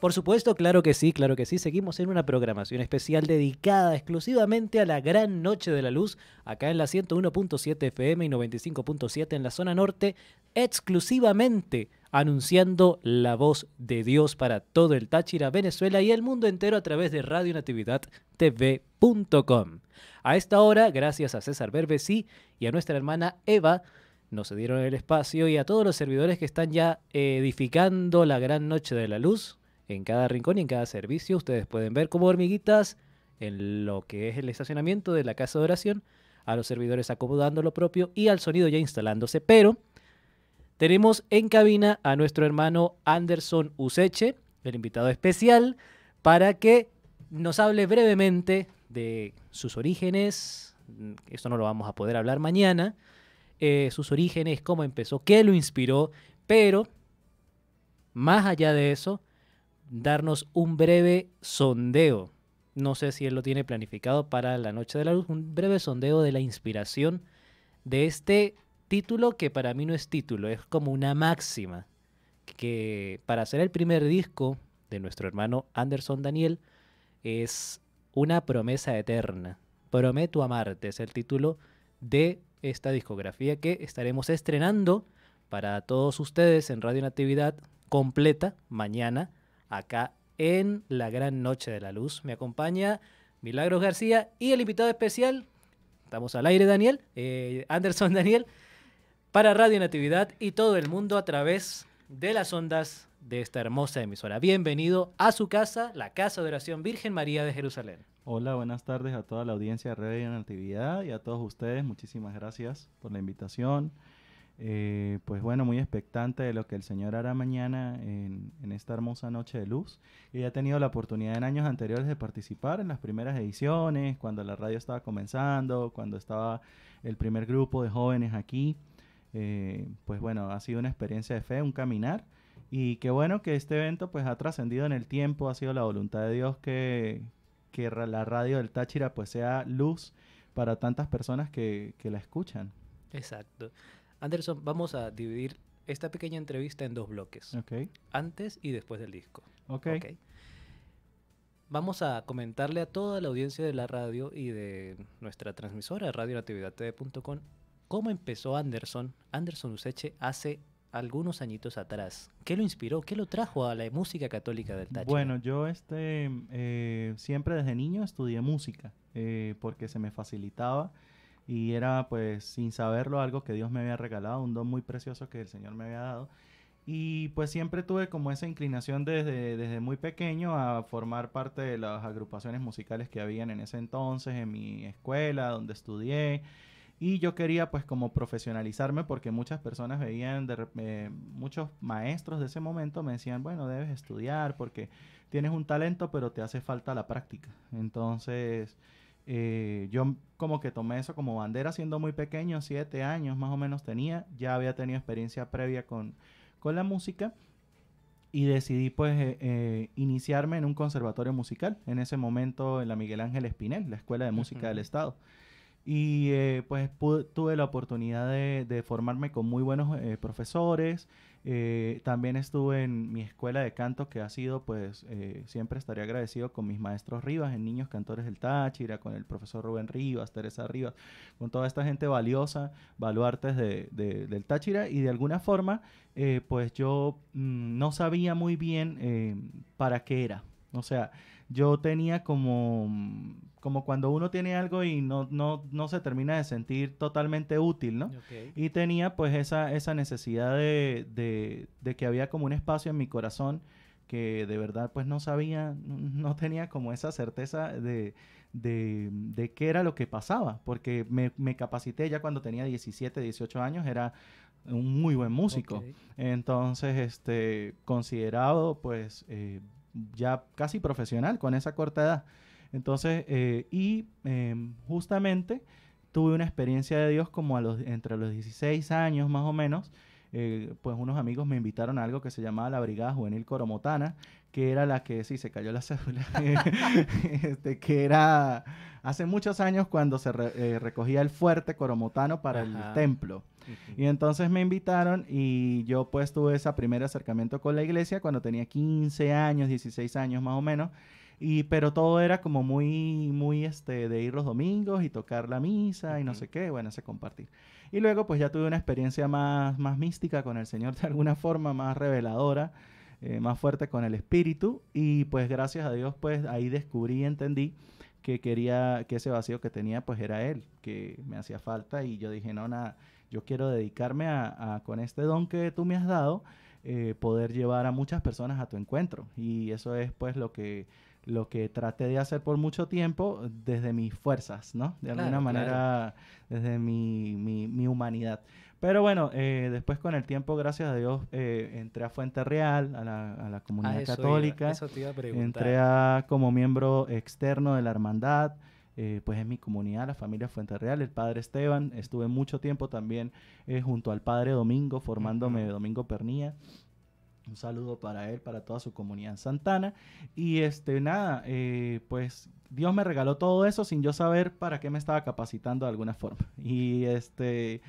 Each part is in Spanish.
Por supuesto, claro que sí, claro que sí. Seguimos en una programación especial dedicada exclusivamente a la gran noche de la luz, acá en la 101.7 FM y 95.7 en la zona norte, exclusivamente anunciando la voz de Dios para todo el Táchira, Venezuela y el mundo entero a través de radionatividadtv.com. A esta hora, gracias a César Berbesí y a nuestra hermana Eva, nos dieron el espacio y a todos los servidores que están ya edificando la gran noche de la luz, en cada rincón y en cada servicio. Ustedes pueden ver como hormiguitas en lo que es el estacionamiento de la casa de oración, a los servidores acomodando lo propio y al sonido ya instalándose. Pero tenemos en cabina a nuestro hermano Anderson Useche, el invitado especial, para que nos hable brevemente de sus orígenes. Mm, esto no lo vamos a poder hablar mañana. Eh, sus orígenes, cómo empezó, qué lo inspiró, pero más allá de eso, darnos un breve sondeo. No sé si él lo tiene planificado para la Noche de la Luz, un breve sondeo de la inspiración de este título que para mí no es título, es como una máxima, que para hacer el primer disco de nuestro hermano Anderson Daniel es una promesa eterna. Prometo amarte es el título de esta discografía que estaremos estrenando para todos ustedes en Radio Natividad completa mañana acá en la gran noche de la luz. Me acompaña Milagros García y el invitado especial, estamos al aire Daniel, eh, Anderson Daniel, para Radio Natividad y todo el mundo a través de las ondas de esta hermosa emisora. Bienvenido a su casa, la Casa de Oración Virgen María de Jerusalén. Hola, buenas tardes a toda la audiencia de Radio Natividad y a todos ustedes. Muchísimas gracias por la invitación. Eh, pues bueno, muy expectante de lo que el Señor hará mañana en, esta hermosa noche de luz. Y ha tenido la oportunidad en años anteriores de participar en las primeras ediciones, cuando la radio estaba comenzando, cuando estaba el primer grupo de jóvenes aquí. Eh, pues bueno, ha sido una experiencia de fe, un caminar. Y qué bueno que este evento pues ha trascendido en el tiempo, ha sido la voluntad de Dios que, la radio del Táchira pues sea luz para tantas personas que la escuchan. Exacto. Anderson, vamos a dividir esta pequeña entrevista en dos bloques. Antes y después del disco. Vamos a comentarle a toda la audiencia de la radio y de nuestra transmisora Radioactividad.tv.com, cómo empezó Anderson, Anderson Useche, hace algunos añitos atrás. ¿Qué lo inspiró? ¿Qué lo trajo a la música católica del Táchira? Bueno, yo este, eh, siempre desde niño estudié música eh, porque se me facilitaba y era pues sin saberlo algo que Dios me había regalado, un don muy precioso que el Señor me había dado. Y pues siempre tuve como esa inclinación desde, desde muy pequeño a formar parte de las agrupaciones musicales que habían en ese entonces, en mi escuela, donde estudié. Y yo quería pues como profesionalizarme porque muchas personas veían, de, eh, muchos maestros de ese momento me decían, bueno, debes estudiar porque tienes un talento pero te hace falta la práctica. Entonces eh, yo como que tomé eso como bandera siendo muy pequeño, siete años más o menos tenía, ya había tenido experiencia previa con, con la música y decidí pues eh, eh, iniciarme en un conservatorio musical, en ese momento en la Miguel Ángel Espinel, la Escuela de Música del Estado. Y pues tuve la oportunidad de, de, formarme con muy buenos profesores, eh, también estuve en mi escuela de canto que ha sido, pues, eh, siempre estaré agradecido con mis maestros Rivas, en Niños Cantores del Táchira, con el profesor Rubén Rivas, Teresa Rivas, con toda esta gente valiosa, baluartes del Táchira y de alguna forma, eh, pues yo mm, no sabía muy bien para qué era. O sea, yo tenía como, mm, como cuando uno tiene algo y no, no, no se termina de sentir totalmente útil, ¿no? Y tenía pues esa, esa necesidad de, que había como un espacio en mi corazón que de verdad pues no sabía, no tenía como esa certeza de, qué era lo que pasaba, porque me, capacité ya cuando tenía 17, 18 años, era un muy buen músico. Entonces, este, considerado, pues, eh, ya casi profesional con esa corta edad. Entonces, eh, y em, justamente tuve una experiencia de Dios como a los, entre los 16 años más o menos, eh, pues unos amigos me invitaron a algo que se llamaba la Brigada Juvenil Coromotana, que era la que, sí, se cayó la cédula, este, que era hace muchos años cuando se eh, recogía el fuerte coromotano para el templo. Y entonces me invitaron y yo pues tuve ese primer acercamiento con la iglesia cuando tenía 15 años, 16 años más o menos. Y, pero todo era como muy, muy, este, de ir los domingos y tocar la misa y no sé qué, bueno, ese compartir. Y luego pues ya tuve una experiencia más, más mística con el Señor de alguna forma, más reveladora, eh, más fuerte con el Espíritu. Y pues gracias a Dios pues ahí descubrí y entendí que quería, que ese vacío que tenía pues era Él, que me hacía falta. Y yo dije, no, nada, yo quiero dedicarme a, con este don que tú me has dado. Eh, poder llevar a muchas personas a tu encuentro. Y eso es pues lo que lo que traté de hacer por mucho tiempo desde mis fuerzas, ¿no? De alguna manera, desde mi, mi, humanidad. Pero bueno, eh, después con el tiempo, gracias a Dios, eh, entré a Fuente Real, a la, comunidad católica. entré a, como miembro externo de la hermandad. Eh, pues en mi comunidad, la familia Fuente Real, el padre Esteban. Estuve mucho tiempo también junto al padre Domingo, formándome Domingo Pernía. Un saludo para él, para toda su comunidad en Santana. Y este, nada, eh, pues Dios me regaló todo eso sin yo saber para qué me estaba capacitando de alguna forma. Y este,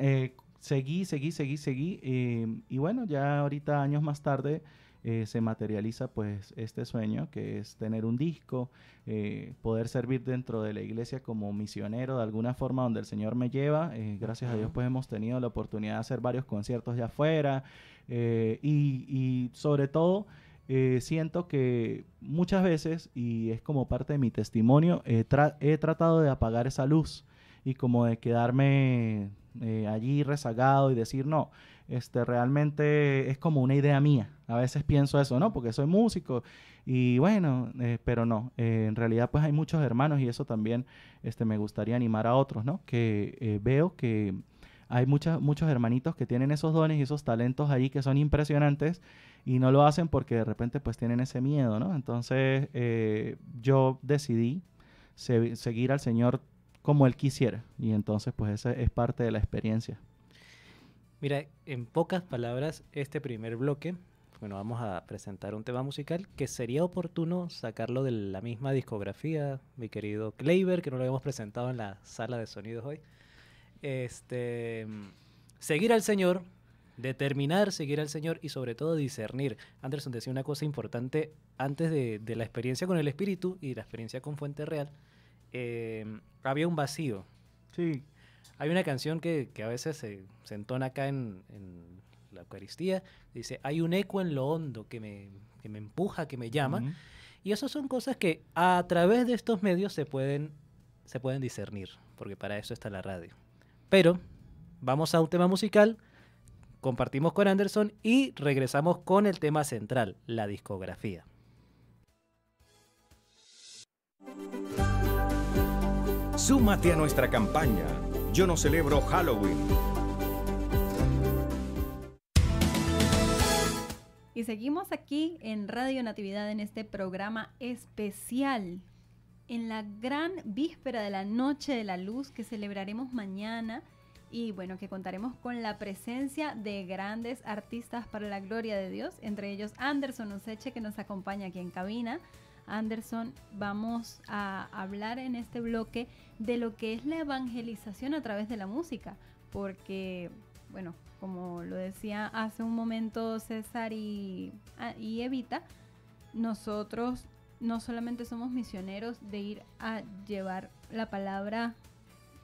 eh, seguí, seguí, seguí, seguí. Em, y bueno, ya ahorita años más tarde eh, se materializa pues este sueño que es tener un disco, poder servir dentro de la iglesia como misionero de alguna forma donde el Señor me lleva. gracias a Dios pues hemos tenido la oportunidad de hacer varios conciertos ya afuera. Eh, y, sobre todo, eh, siento que muchas veces, y es como parte de mi testimonio, he tratado de apagar esa luz y como de quedarme eh, allí rezagado y decir, no, este, realmente es como una idea mía. A veces pienso eso, ¿no? Porque soy músico y bueno, pero no, en realidad pues hay muchos hermanos y eso también este, me gustaría animar a otros, ¿no? Que veo que hay muchos hermanitos que tienen esos dones y esos talentos ahí que son impresionantes y no lo hacen porque de repente pues tienen ese miedo, ¿no? Entonces eh, yo decidí seguir al Señor como Él quisiera y entonces pues esa es parte de la experiencia. Mira, en pocas palabras, este primer bloque, bueno, vamos a presentar un tema musical que sería oportuno sacarlo de la misma discografía, mi querido Kleiber, que no lo habíamos presentado en la sala de sonidos hoy este, seguir al Señor, determinar seguir al Señor y sobre todo discernir. Anderson decía una cosa importante antes de, la experiencia con el Espíritu y la experiencia con Fuente Real. Eh, había un vacío. Sí. Hay una canción que, a veces se, entona acá en, la Eucaristía. Dice, hay un eco en lo hondo que me, que me empuja, que me llama. Y esas son cosas que a través de estos medios se pueden, se pueden discernir, porque para eso está la radio. Pero vamos a un tema musical, compartimos con Anderson y regresamos con el tema central, la discografía. Súmate a nuestra campaña. Yo no celebro Halloween. Y seguimos aquí en Radio Natividad en este programa especial en la gran víspera de la Noche de la Luz que celebraremos mañana y bueno, que contaremos con la presencia de grandes artistas para la gloria de Dios, entre ellos Anderson Useche que nos acompaña aquí en cabina. Anderson, vamos a hablar en este bloque de lo que es la evangelización a través de la música, porque, bueno, como lo decía hace un momento César y, ah, y Evita, nosotros no solamente somos misioneros de ir a llevar la palabra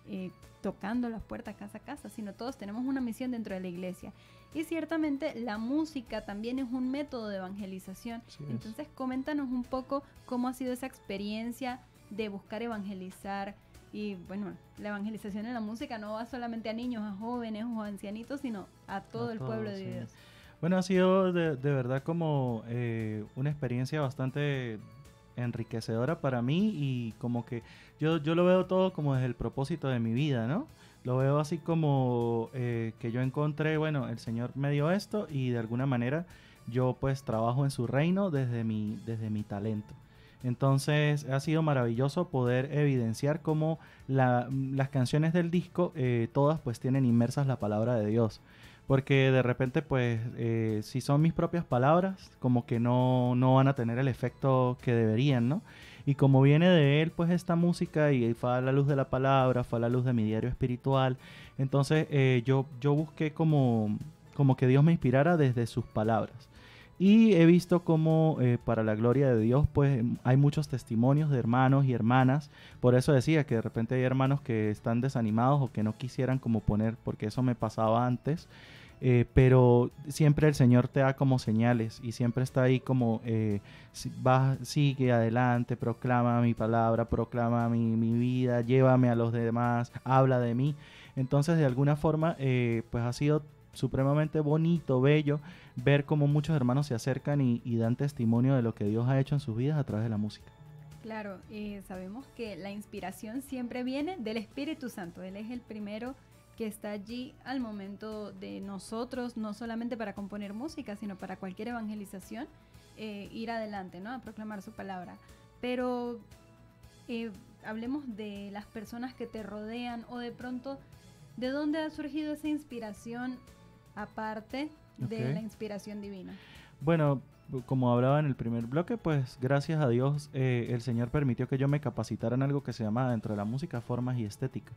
eh, tocando las puertas casa a casa, sino todos tenemos una misión dentro de la iglesia. Y ciertamente la música también es un método de evangelización. Entonces coméntanos un poco cómo ha sido esa experiencia de buscar evangelizar. Y bueno, la evangelización en la música no va solamente a niños, a jóvenes o a ancianitos, sino a todo el pueblo de Dios. Bueno, ha sido de, verdad como eh, una experiencia bastante enriquecedora para mí y como que yo, yo lo veo todo como desde el propósito de mi vida, ¿no? Lo veo así como eh, que yo encontré, bueno, el Señor me dio esto y de alguna manera yo pues trabajo en su reino desde mi, desde mi talento. Entonces ha sido maravilloso poder evidenciar cómo las canciones del disco, eh, todas pues tienen inmersas la palabra de Dios. Porque de repente, pues, eh, si son mis propias palabras, como que no, no van a tener el efecto que deberían, ¿no? Y como viene de él, pues esta música y fue a la luz de la palabra, fue a la luz de mi diario espiritual. Entonces eh, yo, yo busqué como, como que Dios me inspirara desde sus palabras. Y he visto como eh, para la gloria de Dios, pues hay muchos testimonios de hermanos y hermanas. Por eso decía que de repente hay hermanos que están desanimados o que no quisieran como poner, porque eso me pasaba antes. Eh, pero siempre el Señor te da como señales y siempre está ahí como, eh, sigue adelante, proclama mi palabra, proclama mi, vida, llévame a los demás, habla de mí. Entonces de alguna forma eh, pues ha sido supremamente bonito, bello, ver cómo muchos hermanos se acercan y, dan testimonio de lo que Dios ha hecho en sus vidas a través de la música. Claro, sabemos que la inspiración siempre viene del Espíritu Santo. Él es el primero que está allí al momento de nosotros, no solamente para componer música, sino para cualquier evangelización, eh, ir adelante, ¿no? A proclamar su palabra. Pero eh, hablemos de las personas que te rodean o de pronto, ¿de dónde ha surgido esa inspiración aparte de la inspiración divina? Bueno, como hablaba en el primer bloque, pues gracias a Dios eh, el Señor permitió que yo me capacitara en algo que se llama dentro de la música formas y estética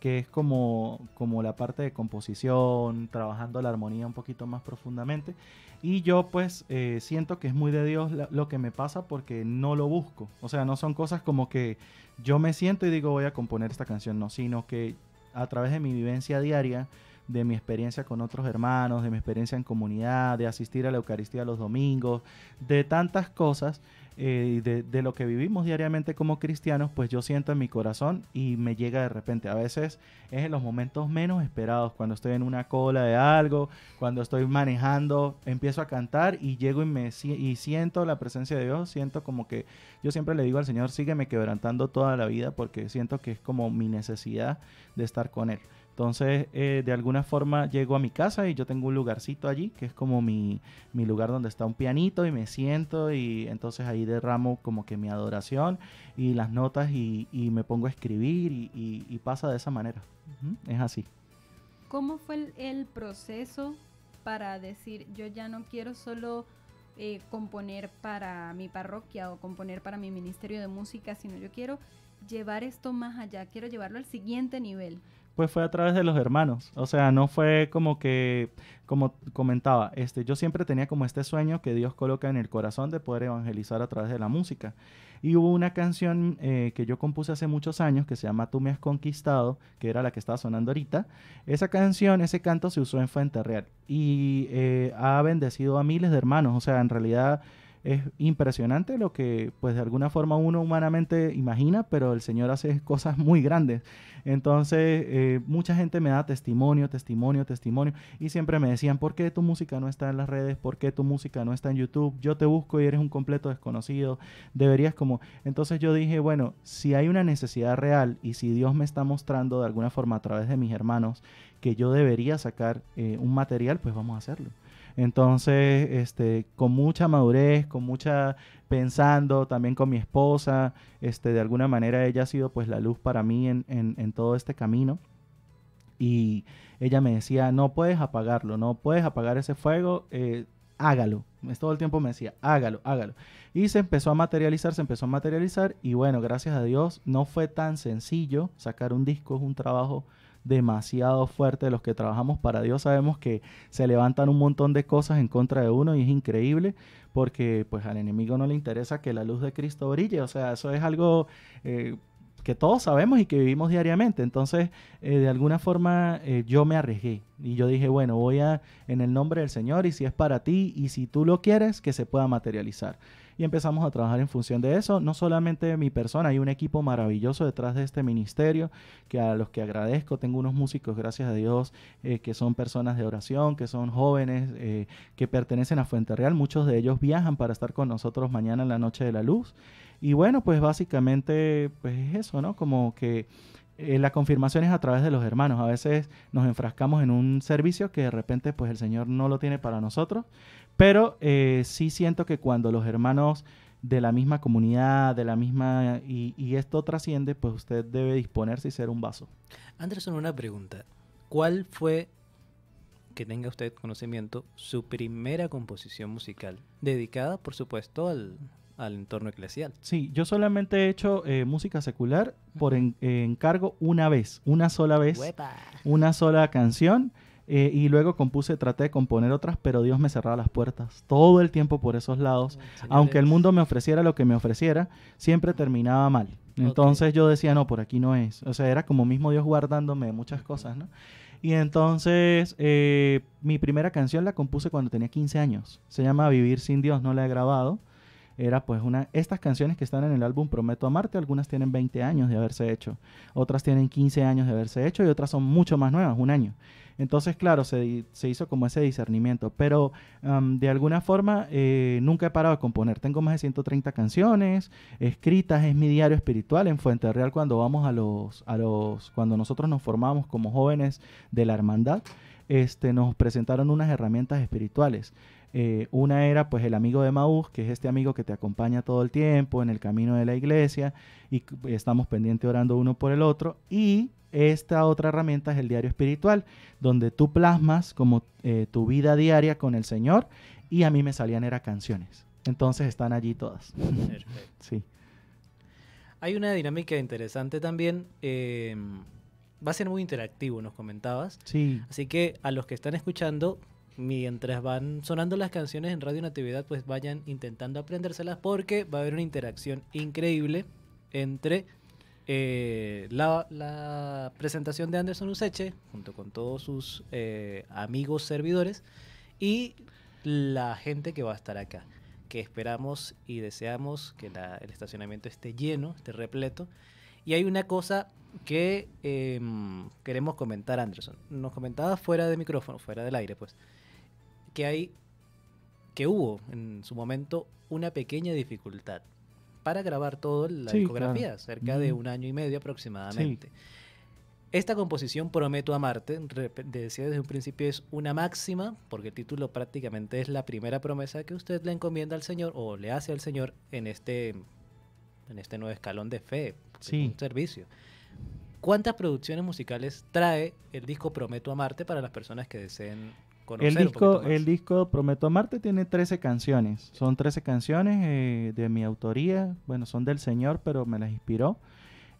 que es como, como la parte de composición, trabajando la armonía un poquito más profundamente. Y yo pues eh, siento que es muy de Dios lo que me pasa porque no lo busco. O sea, no son cosas como que yo me siento y digo voy a componer esta canción, no, sino que a través de mi vivencia diaria, de mi experiencia con otros hermanos, de mi experiencia en comunidad, de asistir a la Eucaristía los domingos, de tantas cosas, eh, de, lo que vivimos diariamente como cristianos, pues yo siento en mi corazón y me llega de repente. A veces es en los momentos menos esperados, cuando estoy en una cola de algo, cuando estoy manejando, empiezo a cantar y llego y, me, y siento la presencia de Dios, siento como que yo siempre le digo al Señor, sígueme quebrantando toda la vida porque siento que es como mi necesidad de estar con Él. Entonces, eh, de alguna forma llego a mi casa y yo tengo un lugarcito allí, que es como mi, mi, lugar donde está un pianito y me siento y entonces ahí derramo como que mi adoración y las notas y, me pongo a escribir y, pasa de esa manera. Es así. ¿Cómo fue el, proceso para decir, yo ya no quiero solo eh, componer para mi parroquia o componer para mi ministerio de música, sino yo quiero llevar esto más allá, quiero llevarlo al siguiente nivel? pues fue a través de los hermanos. O sea, no fue como que, como comentaba, este, yo siempre tenía como este sueño que Dios coloca en el corazón de poder evangelizar a través de la música. Y hubo una canción eh, que yo compuse hace muchos años que se llama Tú me has conquistado, que era la que estaba sonando ahorita. Esa canción, ese canto se usó en Fuente Real y eh, ha bendecido a miles de hermanos. O sea, en realidad es impresionante lo que pues de alguna forma uno humanamente imagina, pero el Señor hace cosas muy grandes. Entonces eh, mucha gente me da testimonio, testimonio, testimonio y siempre me decían, ¿por qué tu música no está en las redes? ¿Por qué tu música no está en YouTube? Yo te busco y eres un completo desconocido, deberías como... Entonces yo dije, bueno, si hay una necesidad real y si Dios me está mostrando de alguna forma a través de mis hermanos que yo debería sacar eh, un material, pues vamos a hacerlo. Entonces, este, con mucha madurez, con mucha pensando, también con mi esposa, este, de alguna manera ella ha sido pues la luz para mí en, todo este camino. Y ella me decía, no puedes apagarlo, no puedes apagar ese fuego, eh, hágalo. Todo el tiempo me decía, hágalo, hágalo. Y se empezó a materializar, se empezó a materializar. Y bueno, gracias a Dios, no fue tan sencillo. Sacar un disco es un trabajo demasiado fuerte. Los que trabajamos para Dios sabemos que se levantan un montón de cosas en contra de uno y es increíble porque pues al enemigo no le interesa que la luz de Cristo brille. O sea, eso es algo... Eh, que todos sabemos y que vivimos diariamente. Entonces, eh, de alguna forma, eh, yo me arriesgué y yo dije, bueno, voy a en el nombre del Señor y si es para ti y si tú lo quieres, que se pueda materializar y empezamos a trabajar en función de eso. No solamente mi persona, hay un equipo maravilloso detrás de este ministerio que a los que agradezco. Tengo unos músicos, gracias a Dios, eh, que son personas de oración, que son jóvenes, eh, que pertenecen a Fuente Real. Muchos de ellos viajan para estar con nosotros mañana en la Noche de la Luz. Y bueno, pues básicamente, pues es eso, ¿no? Como que eh, la confirmación es a través de los hermanos. A veces nos enfrascamos en un servicio que de repente pues el Señor no lo tiene para nosotros, pero eh, sí siento que cuando los hermanos de la misma comunidad, de la misma, y, esto trasciende, pues usted debe disponerse y ser un vaso. Anderson, una pregunta. ¿Cuál fue, que tenga usted conocimiento, su primera composición musical? Dedicada, por supuesto, al, entorno eclesial. Sí, yo solamente he hecho eh, música secular por encargo una vez, una sola vez, una sola canción. Eh, y luego compuse, traté de componer otras, pero Dios me cerraba las puertas todo el tiempo por esos lados. Aunque el mundo me ofreciera lo que me ofreciera, siempre terminaba mal. Entonces yo decía, no, por aquí no es. O sea, era como mismo Dios guardándome muchas cosas, Y entonces eh, mi primera canción la compuse cuando tenía 15 años. Se llama Vivir sin Dios, no la he grabado era pues una, estas canciones que están en el álbum Prometo Marte algunas tienen 20 años de haberse hecho, otras tienen 15 años de haberse hecho y otras son mucho más nuevas, un año. Entonces, claro, se, hizo como ese discernimiento, pero de alguna forma eh, nunca he parado de componer. Tengo más de 130 canciones escritas, es mi diario espiritual en Fuente Real cuando vamos a los, a los, cuando nosotros nos formamos como jóvenes de la hermandad, este, nos presentaron unas herramientas espirituales. Eh, una era pues el amigo de Maús, que es este amigo que te acompaña todo el tiempo en el camino de la iglesia y eh, estamos pendientes orando uno por el otro. Y esta otra herramienta es el diario espiritual, donde tú plasmas como eh, tu vida diaria con el Señor y a mí me salían era canciones. Entonces están allí todas. Perfecto. Sí. Hay una dinámica interesante también. Em, va a ser muy interactivo, nos comentabas. Sí. Así que a los que están escuchando, mientras van sonando las canciones en Radio Natividad, pues vayan intentando aprendérselas porque va a haber una interacción increíble entre eh, la, presentación de Anderson Useche junto con todos sus eh, amigos servidores y la gente que va a estar acá. Que esperamos y deseamos que el estacionamiento esté lleno, esté repleto. Y hay una cosa que em, queremos comentar, Anderson. Nos comentaba fuera de micrófono, fuera del aire, pues, que hay, que hubo en su momento una pequeña dificultad para grabar toda la discografía, cerca de un año y medio aproximadamente. Esta composición, Prometo a Marte decía desde un principio, es una máxima, porque el título prácticamente es la primera promesa que usted le encomienda al Señor o le hace al Señor en este, en este nuevo escalón de fe, sí. servicio. ¿Cuántas producciones musicales trae el disco Prometo a Marte para las personas que deseen el disco, El disco Prometo Marte tiene 13 canciones. Son 13 canciones eh, de mi autoría. Bueno, son del Señor, pero me las inspiró.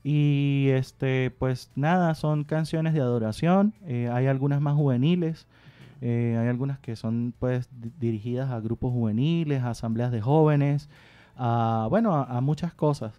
Y este, pues nada, son canciones de adoración. Eh, hay algunas más juveniles. Eh, hay algunas que son pues dirigidas a grupos juveniles, a asambleas de jóvenes, bueno, a muchas cosas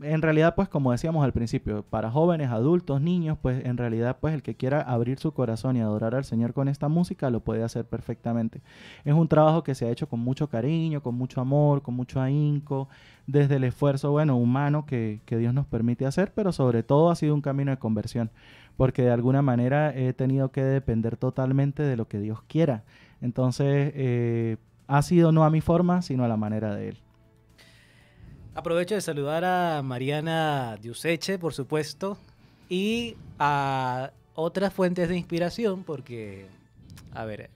en realidad, pues como decíamos al principio, para jóvenes, adultos, niños, pues en realidad, pues el que quiera abrir su corazón y adorar al Señor con esta música lo puede hacer perfectamente. Es un trabajo que se ha hecho con mucho cariño, con mucho amor, con mucho ahínco, desde el esfuerzo, bueno, humano que, Dios nos permite hacer, pero sobre todo ha sido un camino de conversión, porque de alguna manera he tenido que depender totalmente de lo que Dios quiera. Entonces, eh, ha sido no a mi forma, sino a la manera de Él. Aprovecho de saludar a Mariana Diuseche, por supuesto, y a otras fuentes de inspiración, porque, a ver,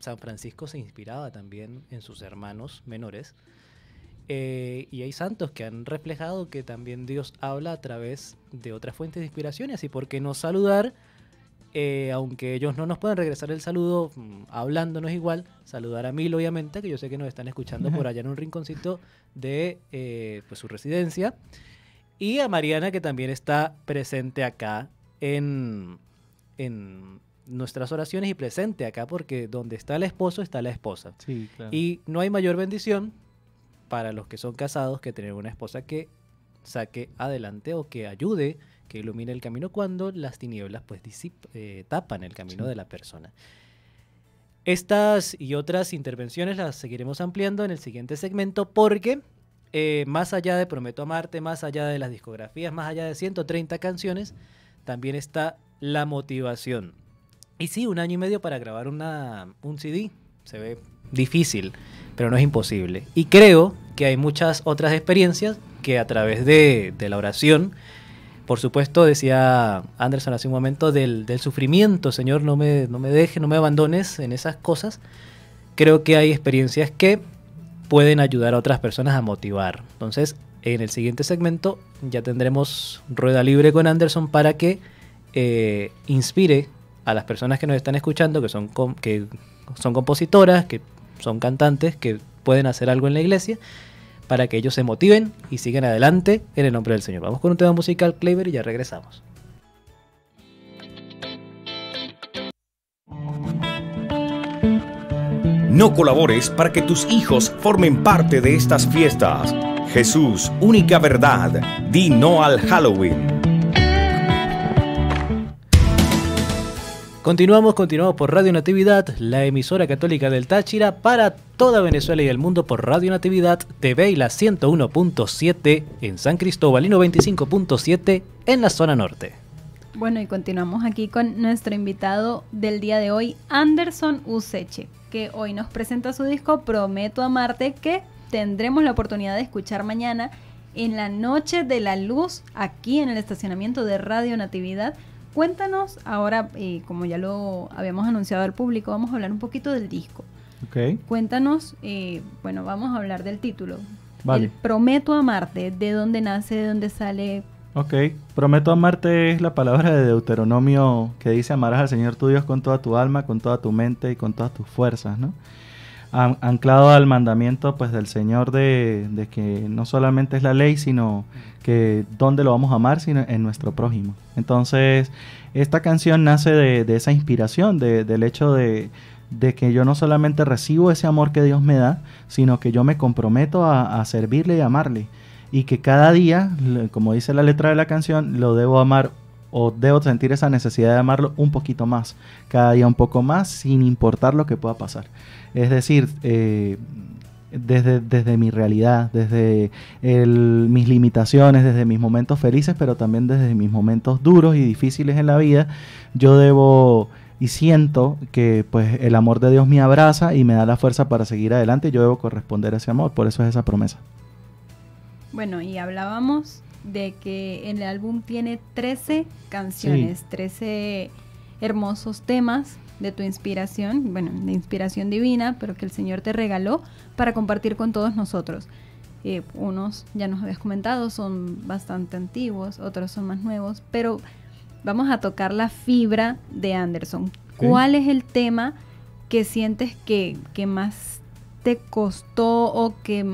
San Francisco se inspiraba también en sus hermanos menores. Eh, y hay santos que han reflejado que también Dios habla a través de otras fuentes de inspiración Y por qué no saludar eh, aunque ellos no nos puedan regresar el saludo mm, hablándonos igual, saludar a Mil, obviamente, que yo sé que nos están escuchando por allá en un rinconcito de eh, pues, su residencia. Y a Mariana, que también está presente acá en, nuestras oraciones y presente acá, porque donde está el esposo está la esposa. Y no hay mayor bendición para los que son casados que tener una esposa que saque adelante o que ayude que ilumina el camino cuando las tinieblas pues eh, tapan el camino de la persona. Estas y otras intervenciones las seguiremos ampliando en el siguiente segmento porque eh, más allá de Prometo Marte, más allá de las discografías, más allá de 130 canciones, también está la motivación. Y sí, un año y medio para grabar una, un CD se ve difícil, pero no es imposible. Y creo que hay muchas otras experiencias que a través de, de la oración por supuesto, decía Anderson hace un momento, del, sufrimiento, Señor, no me, no me dejes, no me abandones en esas cosas, creo que hay experiencias que pueden ayudar a otras personas a motivar. Entonces, en el siguiente segmento ya tendremos rueda libre con Anderson para que eh, inspire a las personas que nos están escuchando, que son, que son compositoras, que son cantantes, que pueden hacer algo en la iglesia para que ellos se motiven y sigan adelante en el nombre del Señor. Vamos con un tema musical, clever y ya regresamos. No colabores para que tus hijos formen parte de estas fiestas. Jesús, única verdad, di no al Halloween. Continuamos, continuamos por Radio Natividad, la emisora católica del Táchira para toda Venezuela y el mundo por Radio Natividad TV y la 101.7 en San Cristóbal y 95.7 en la zona norte. Bueno, y continuamos aquí con nuestro invitado del día de hoy, Anderson Useche, que hoy nos presenta su disco Prometo a Marte que tendremos la oportunidad de escuchar mañana en la Noche de la Luz, aquí en el estacionamiento de Radio Natividad Cuéntanos ahora, eh, como ya lo habíamos anunciado al público, vamos a hablar un poquito del disco. Ok. Cuéntanos, eh, bueno, vamos a hablar del título. Vale. El Prometo amarte, de dónde nace, de dónde sale. Ok, Prometo amarte es la palabra de Deuteronomio que dice amarás al Señor tu Dios con toda tu alma, con toda tu mente y con todas tus fuerzas, ¿no? anclado al mandamiento pues del Señor de, que no solamente es la ley, sino que dónde lo vamos a amar, sino en nuestro prójimo. Entonces, esta canción nace de, esa inspiración, del hecho de, que yo no solamente recibo ese amor que Dios me da, sino que yo me comprometo a servirle y amarle. Y que cada día, como dice la letra de la canción, lo debo amar o debo sentir esa necesidad de amarlo un poquito más, cada día un poco más, sin importar lo que pueda pasar. Es decir, eh, desde, desde, mi realidad, desde mis limitaciones, desde mis momentos felices, pero también desde mis momentos duros y difíciles en la vida, yo debo y siento que pues el amor de Dios me abraza y me da la fuerza para seguir adelante y yo debo corresponder a ese amor, por eso es esa promesa. Bueno, y hablábamos de que el álbum tiene 13 canciones, 13 hermosos temas de tu inspiración, bueno, de inspiración divina, pero que el Señor te regaló para compartir con todos nosotros. Eh, unos, ya nos habías comentado, son bastante antiguos, otros son más nuevos, pero vamos a tocar la fibra de Anderson. ¿Cuál es el tema que sientes que, que más costó o que,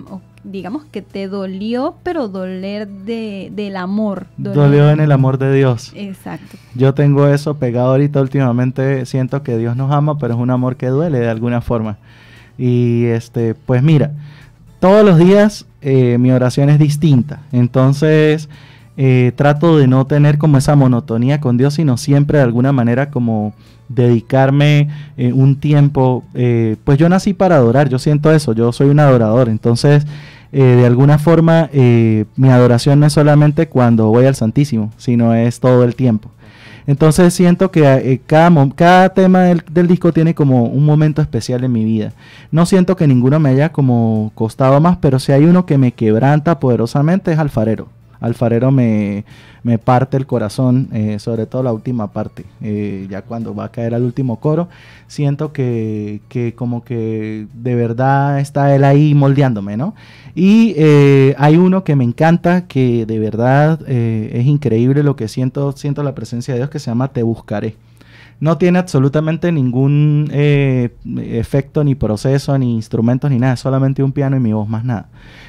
digamos que te dolió, pero doler del amor. Dolió en el amor de Dios. Exacto. Yo tengo eso pegado ahorita últimamente, siento que Dios nos ama, pero es un amor que duele de alguna forma. Y este, pues mira, todos los días eh, mi oración es distinta. Entonces, eh, trato de no tener como esa monotonía con Dios, sino siempre de alguna manera como dedicarme eh, un tiempo. Eh, pues yo nací para adorar, yo siento eso, yo soy un adorador, entonces de alguna forma mi adoración no es solamente cuando voy al Santísimo, sino es todo el tiempo. Entonces siento que cada, tema del, del, disco tiene como un momento especial en mi vida. No siento que ninguno me haya como costado más, pero si hay uno que me quebranta poderosamente es Alfarero. Alfarero me, me parte el corazón, eh, sobre todo la última parte, eh, ya cuando va a caer al último coro, siento que, que, como que de verdad está él ahí moldeándome, ¿no? Y eh, hay uno que me encanta, que de verdad es increíble lo que siento, siento la presencia de Dios, que se llama Te Buscaré no tiene absolutamente ningún eh, efecto, ni proceso, ni instrumentos, ni nada, solamente un piano y mi voz, más nada.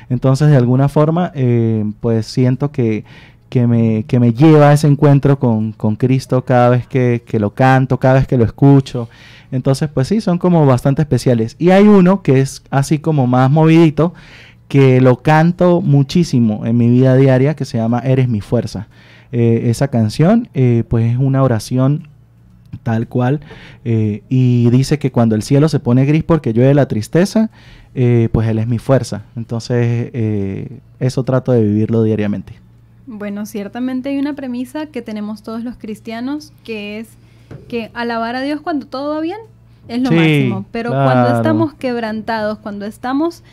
Entonces, de alguna forma, eh, pues siento que, que, me, que, me, lleva a ese encuentro con, Cristo cada vez que, que, lo canto, cada vez que lo escucho. Entonces, pues sí, son como bastante especiales. Y hay uno que es así como más movidito, que lo canto muchísimo en mi vida diaria, que se llama Eres mi fuerza. Eh, esa canción, pues es una oración tal cual. Eh, y dice que cuando el cielo se pone gris porque llueve la tristeza, eh, pues Él es mi fuerza. Entonces, eh, eso trato de vivirlo diariamente. Bueno, ciertamente hay una premisa que tenemos todos los cristianos, que es que alabar a Dios cuando todo va bien es lo máximo, pero cuando estamos quebrantados, cuando estamos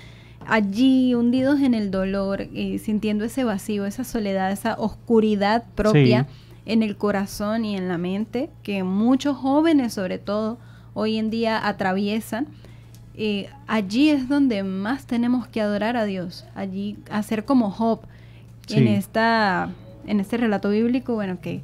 allí hundidos en el dolor, sintiendo ese vacío, esa soledad, esa oscuridad propia, en el corazón y en la mente que muchos jóvenes sobre todo hoy en día atraviesan. y eh, allí es donde más tenemos que adorar a Dios, allí hacer como Job en, en este relato bíblico, bueno, que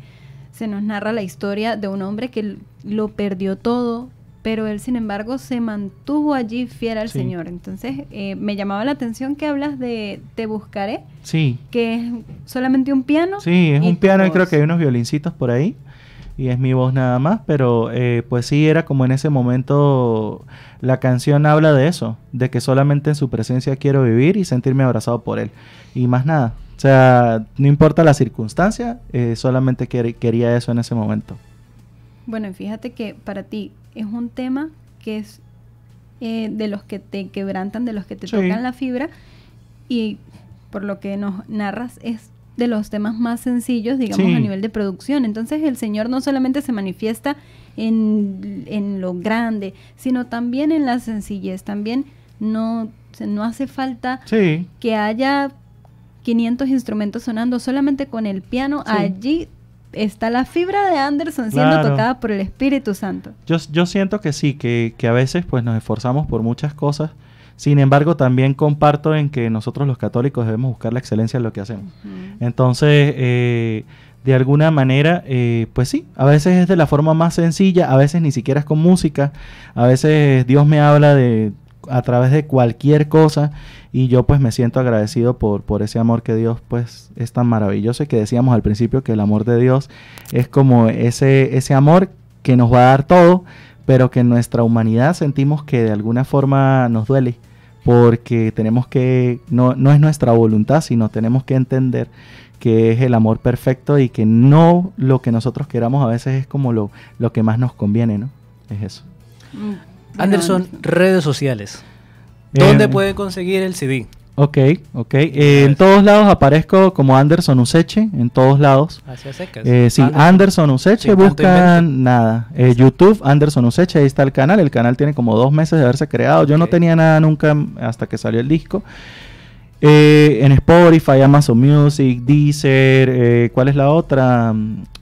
se nos narra la historia de un hombre que lo perdió todo, pero él sin embargo se mantuvo allí fiel al Señor. Entonces eh, me llamaba la atención que hablas de Te Buscaré, sí. que es solamente un piano. Sí, es un piano y creo que hay unos violincitos por ahí y es mi voz nada más, pero eh, pues sí era como en ese momento la canción habla de eso, de que solamente en su presencia quiero vivir y sentirme abrazado por él y más nada. O sea, no importa la circunstancia, eh, solamente quería eso en ese momento. Bueno, fíjate que para ti, es un tema que es eh, de los que te quebrantan, de los que te tocan la fibra y por lo que nos narras es de los temas más sencillos, digamos, a nivel de producción. Entonces el Señor no solamente se manifiesta en, lo grande, sino también en la sencillez, también no, no hace falta que haya 500 instrumentos sonando, solamente con el piano allí está la fibra de Anderson siendo tocada por el Espíritu Santo. Yo, yo siento que sí, que, a veces pues nos esforzamos por muchas cosas. Sin embargo, también comparto en que nosotros los católicos debemos buscar la excelencia en lo que hacemos. Entonces, eh, de alguna manera, eh, pues sí, a veces es de la forma más sencilla, a veces ni siquiera es con música, a veces Dios me habla de a través de cualquier cosa y yo pues me siento agradecido por, por ese amor que Dios pues es tan maravilloso y que decíamos al principio que el amor de Dios es como ese, ese amor que nos va a dar todo, pero que en nuestra humanidad sentimos que de alguna forma nos duele, porque tenemos que, no, no es nuestra voluntad, sino tenemos que entender que es el amor perfecto y que no lo que nosotros queramos a veces es como lo, lo que más nos conviene, ¿no? Es eso. Mm. Anderson, redes sociales. ¿Dónde puede conseguir el CD? Ok, ok. Eh, en todos lados aparezco como Anderson Useche, en todos lados. Así es. Eh, sí, ah, Anderson, Useche, buscan nada. Eh, YouTube, Anderson Useche, ahí está el canal. El canal tiene como dos meses de haberse creado. Yo no tenía nada nunca hasta que salió el disco. en Spotify, Amazon Music, Deezer, ¿cuál es la otra?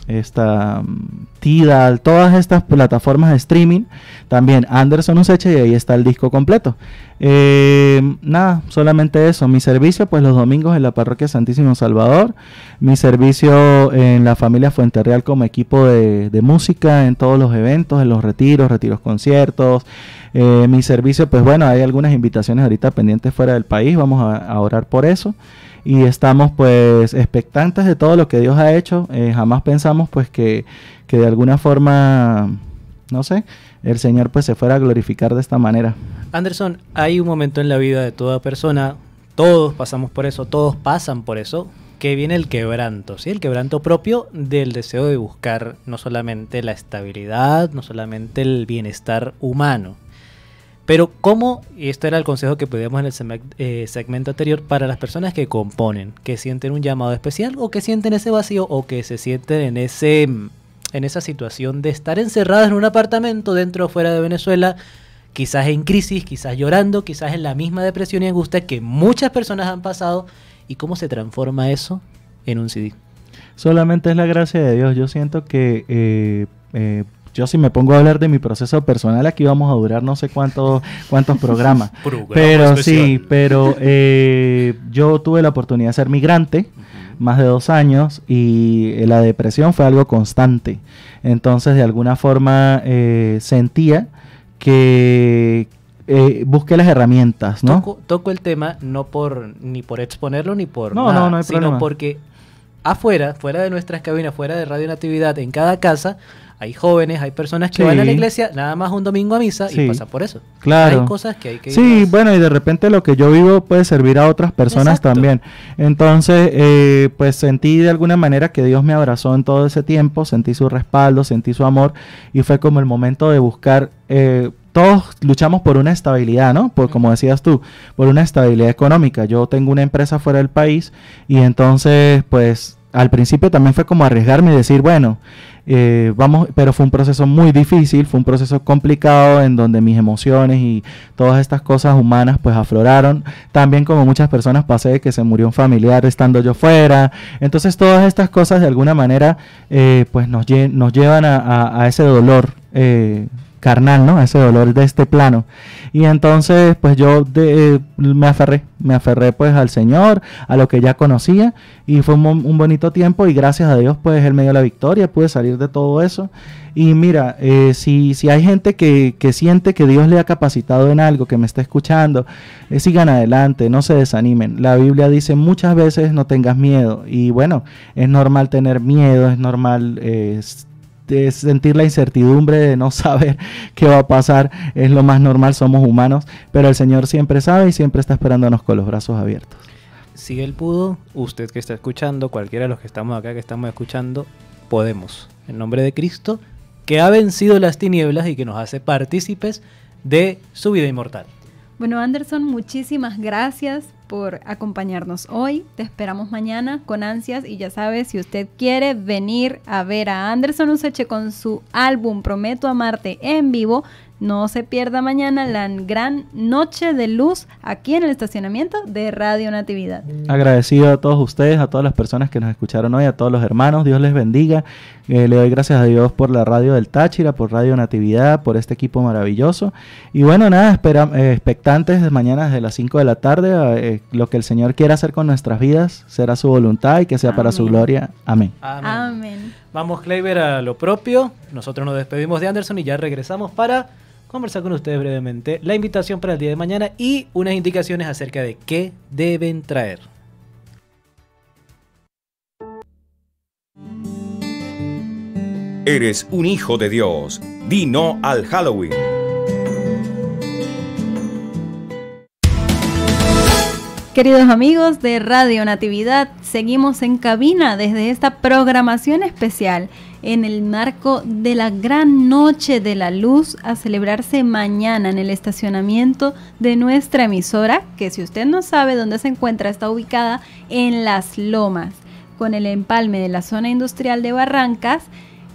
esta mm, Tidal, todas estas plataformas de streaming. También Anderson Useche y ahí está el disco completo. Eh, nada, solamente eso. Mi servicio, pues los domingos en la parroquia Santísimo Salvador. Mi servicio en la familia Fuente Real como equipo de, música en todos los eventos, en los retiros, retiros conciertos. Eh, mi servicio, pues bueno, hay algunas invitaciones ahorita pendientes fuera del país. Vamos a orar por eso y estamos pues expectantes de todo lo que Dios ha hecho. Eh, jamás pensamos pues que, que, de alguna forma, no sé, el Señor pues se fuera a glorificar de esta manera. Anderson, hay un momento en la vida de toda persona, todos pasamos por eso, todos pasan por eso, que viene el quebranto, ¿sí? El quebranto propio del deseo de buscar no solamente la estabilidad, no solamente el bienestar humano, pero ¿cómo? Y este era el consejo que pedíamos en el eh, segmento anterior para las personas que componen, que sienten un llamado especial o que sienten ese vacío o que se sienten en ese en esa situación de estar encerradas en un apartamento dentro o fuera de Venezuela, quizás en crisis, quizás llorando, quizás en la misma depresión y angustia que muchas personas han pasado y cómo se transforma eso en un CD. Solamente es la gracia de Dios. Yo siento que eh, eh, yo si me pongo a hablar de mi proceso personal, aquí vamos a durar no sé cuántos, cuántos programas. pero sí, pero eh, yo tuve la oportunidad de ser migrante más de dos años y eh, la depresión fue algo constante. Entonces, de alguna forma eh, sentía que eh, busqué las herramientas, ¿no? Toco, el tema no por ni por exponerlo ni por no, nada, sino porque afuera, fuera de nuestras cabinas, fuera de Radio Natividad, en cada casa hay jóvenes, hay personas que van a la iglesia nada más un domingo a misa y pasa por eso. Claro. Hay cosas que hay que Sí, bueno, y de repente lo que yo vivo puede servir a otras personas también. Entonces, eh, pues sentí de alguna manera que Dios me abrazó en todo ese tiempo, sentí su respaldo, sentí su amor y fue como el momento de buscar... Eh, todos luchamos por una estabilidad, ¿no? Por como decías tú, por una estabilidad económica. Yo tengo una empresa fuera del país y entonces, pues, al principio también fue como arriesgarme y decir, bueno, eh, vamos, pero fue un proceso muy difícil, fue un proceso complicado en donde mis emociones y todas estas cosas humanas pues afloraron. También como muchas personas pasé que se murió un familiar estando yo fuera. Entonces todas estas cosas de alguna manera eh, pues nos, nos llevan a, ese dolor eh, carnal, ¿no? Ese dolor de este plano. Y entonces, pues yo eh, me aferré, me aferré pues al Señor, a lo que ya conocía, y fue un, bonito tiempo y gracias a Dios pues Él me dio la victoria, pude salir de todo eso. Y mira, eh, si, si, hay gente que, siente que Dios le ha capacitado en algo, que me está escuchando, eh, sigan adelante, no se desanimen. La Biblia dice muchas veces no tengas miedo y bueno, es normal tener miedo, es normal... Eh, sentir la incertidumbre de no saber qué va a pasar, es lo más normal, somos humanos, pero el Señor siempre sabe y siempre está esperándonos con los brazos abiertos. Si Él pudo, usted que está escuchando, cualquiera de los que estamos acá que estamos escuchando, podemos. En nombre de Cristo, que ha vencido las tinieblas y que nos hace partícipes de su vida inmortal. Bueno, Anderson, muchísimas gracias por acompañarnos hoy. Te esperamos mañana con ansias y ya sabes, si usted quiere venir a ver a Anderson Useche con su álbum Prometo Amarte en vivo, no se pierda mañana la gran noche de luz aquí en el estacionamiento de Radio Natividad. Agradecido a todos ustedes, a todas las personas que nos escucharon hoy, a todos los hermanos, Dios les bendiga. Eh, le doy gracias a Dios por la radio del Táchira, por Radio Natividad, por este equipo maravilloso. Y bueno, nada, espera, eh, expectantes de mañana desde las 5 de la tarde. Eh, lo que el Señor quiera hacer con nuestras vidas será su voluntad y que sea para su gloria. Amén. Amén. Vamos, Kleiber, a lo propio. Nosotros nos despedimos de Anderson y ya regresamos para conversar con ustedes brevemente la invitación para el día de mañana y unas indicaciones acerca de qué deben traer. Eres un hijo de Dios. Dino al Halloween. Queridos amigos de Radio Natividad, seguimos en cabina desde esta programación especial en el marco de la Gran Noche de la Luz a celebrarse mañana en el estacionamiento de nuestra emisora, que si usted no sabe dónde se encuentra, está ubicada en Las Lomas, con el empalme de la zona industrial de Barrancas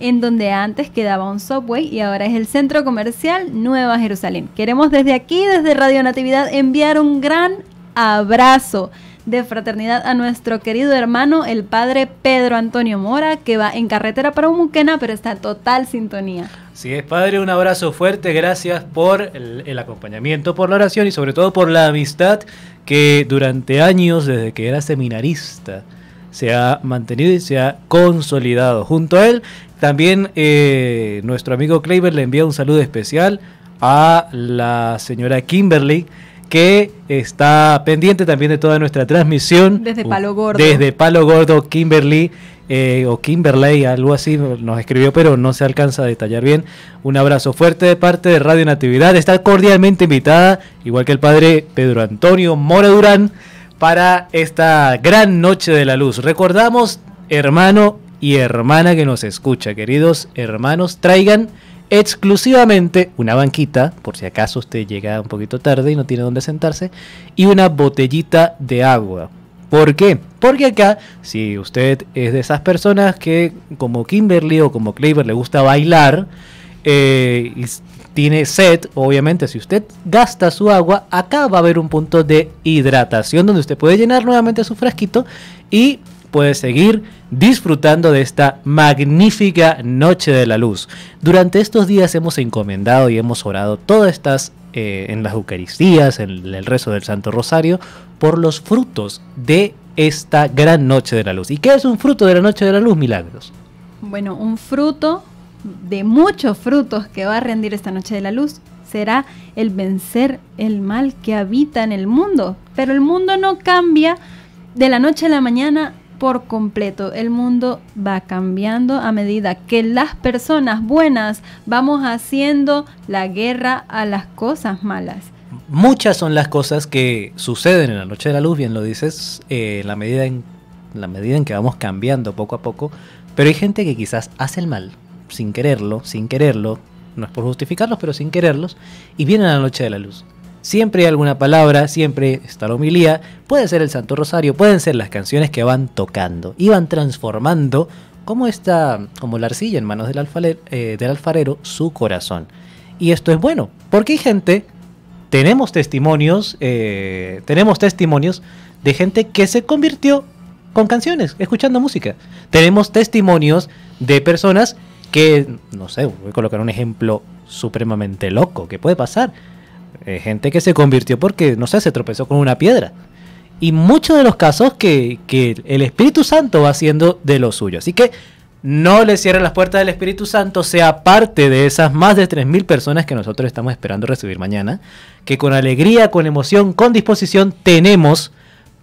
en donde antes quedaba un subway y ahora es el centro comercial Nueva Jerusalén. Queremos desde aquí, desde Radio Natividad, enviar un gran abrazo de fraternidad a nuestro querido hermano, el padre Pedro Antonio Mora, que va en carretera para Humuquena, pero está en total sintonía. Sí, es, padre, un abrazo fuerte, gracias por el, acompañamiento, por la oración y sobre todo por la amistad que durante años, desde que era seminarista, se ha mantenido y se ha consolidado. Junto a él, también eh, nuestro amigo Kleiber le envía un saludo especial a la señora Kimberly que está pendiente también de toda nuestra transmisión. Desde Palo Gordo. Desde Palo Gordo, Kimberly eh, o Kimberley, algo así nos escribió, pero no se alcanza a detallar bien. Un abrazo fuerte de parte de Radio Natividad. Está cordialmente invitada, igual que el padre Pedro Antonio Mora Durán, para esta gran noche de la luz. Recordamos, hermano y hermana que nos escucha, queridos hermanos, traigan exclusivamente una banquita, por si acaso usted llega un poquito tarde y no tiene dónde sentarse, y una botellita de agua. ¿Por qué? Porque acá, si usted es de esas personas que como Kimberly o como Cleaver le gusta bailar, eh, tiene sed, obviamente si usted gasta su agua, acá va a haber un punto de hidratación donde usted puede llenar nuevamente su frasquito y puede seguir disfrutando de esta magnífica noche de la luz. Durante estos días hemos encomendado y hemos orado todas estas eh, en las Eucaristías, en el rezo del Santo Rosario, por los frutos de esta gran noche de la luz. ¿Y qué es un fruto de la noche de la luz, milagros? Bueno, un fruto de muchos frutos que va a rendir esta noche de la luz será el vencer el mal que habita en el mundo. Pero el mundo no cambia de la noche a la mañana por completo. El mundo va cambiando a medida que las personas buenas vamos haciendo la guerra a las cosas malas. Muchas son las cosas que suceden en la noche de la luz, bien lo dices, eh, la medida en la medida en que vamos cambiando poco a poco, pero hay gente que quizás hace el mal, sin quererlo, sin quererlo, no es por justificarlos, pero sin quererlos, y vienen a la noche de la luz. Siempre hay alguna palabra, siempre está la homilía, puede ser el Santo Rosario, pueden ser las canciones que van tocando y van transformando como está, como la arcilla en manos eh, del, alfarero, su corazón. Y esto es bueno, porque hay gente, tenemos testimonios, eh, tenemos testimonios de gente que se convirtió con canciones, escuchando música. Tenemos testimonios de personas que, no sé, voy a colocar un ejemplo supremamente loco, que puede pasar. Eh, gente que se convirtió porque, no sé, se tropezó con una piedra. Y muchos de los casos que, que el Espíritu Santo va haciendo de lo suyo. Así que no le cierren las puertas del Espíritu Santo, sea parte de esas más de 3.000 personas que nosotros estamos esperando recibir mañana, que con alegría, con emoción, con disposición tenemos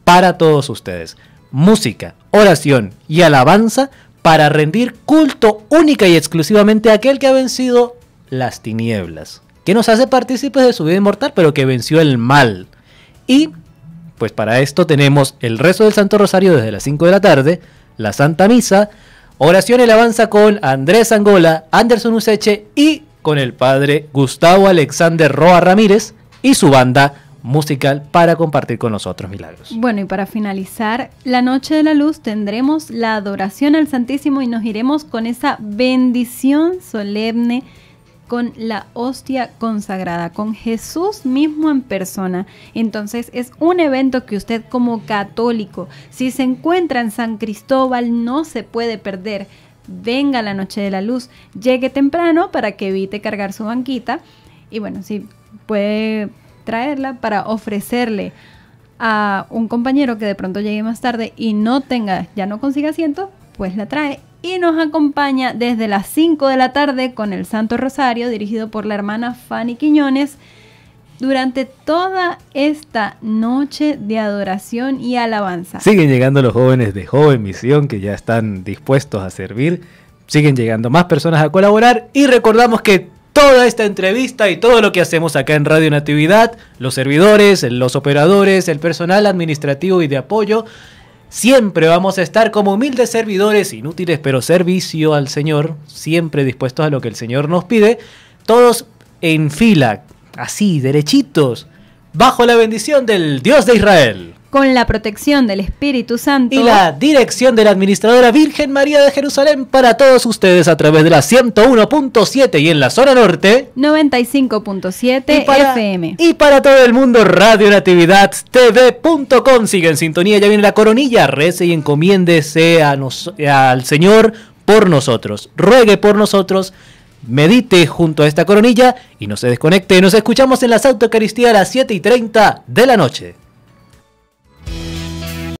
para todos ustedes. Música, oración y alabanza para rendir culto única y exclusivamente a aquel que ha vencido las tinieblas, que nos hace partícipes de su vida inmortal, pero que venció el mal. Y, pues para esto tenemos el rezo del Santo Rosario desde las 5 de la tarde, la Santa Misa, oración y alabanza con Andrés Angola, Anderson Useche y con el padre Gustavo Alexander Roa Ramírez y su banda musical para compartir con nosotros, Milagros. Bueno, y para finalizar, la Noche de la Luz tendremos la adoración al Santísimo y nos iremos con esa bendición solemne con la hostia consagrada, con Jesús mismo en persona. Entonces es un evento que usted como católico, si se encuentra en San Cristóbal, no se puede perder. Venga la noche de la luz, llegue temprano para que evite cargar su banquita. Y bueno, si puede traerla para ofrecerle a un compañero que de pronto llegue más tarde y no tenga, ya no consiga asiento, pues la trae y nos acompaña desde las 5 de la tarde con el Santo Rosario dirigido por la hermana Fanny Quiñones durante toda esta noche de adoración y alabanza. Siguen llegando los jóvenes de Joven Misión que ya están dispuestos a servir. Siguen llegando más personas a colaborar y recordamos que toda esta entrevista y todo lo que hacemos acá en Radio Natividad, los servidores, los operadores, el personal administrativo y de apoyo. Siempre vamos a estar como humildes servidores, inútiles pero servicio al Señor, siempre dispuestos a lo que el Señor nos pide, todos en fila, así, derechitos, bajo la bendición del Dios de Israel con la protección del Espíritu Santo y la dirección de la Administradora Virgen María de Jerusalén para todos ustedes a través de la 101.7 y en la zona norte 95.7 FM y para todo el mundo Radio Natividad TV.com sigue en sintonía ya viene la coronilla rece y encomiéndese a nos, eh, al Señor por nosotros ruegue por nosotros medite junto a esta coronilla y no se desconecte nos escuchamos en la Santa Eucaristía a las 7 y 30 de la noche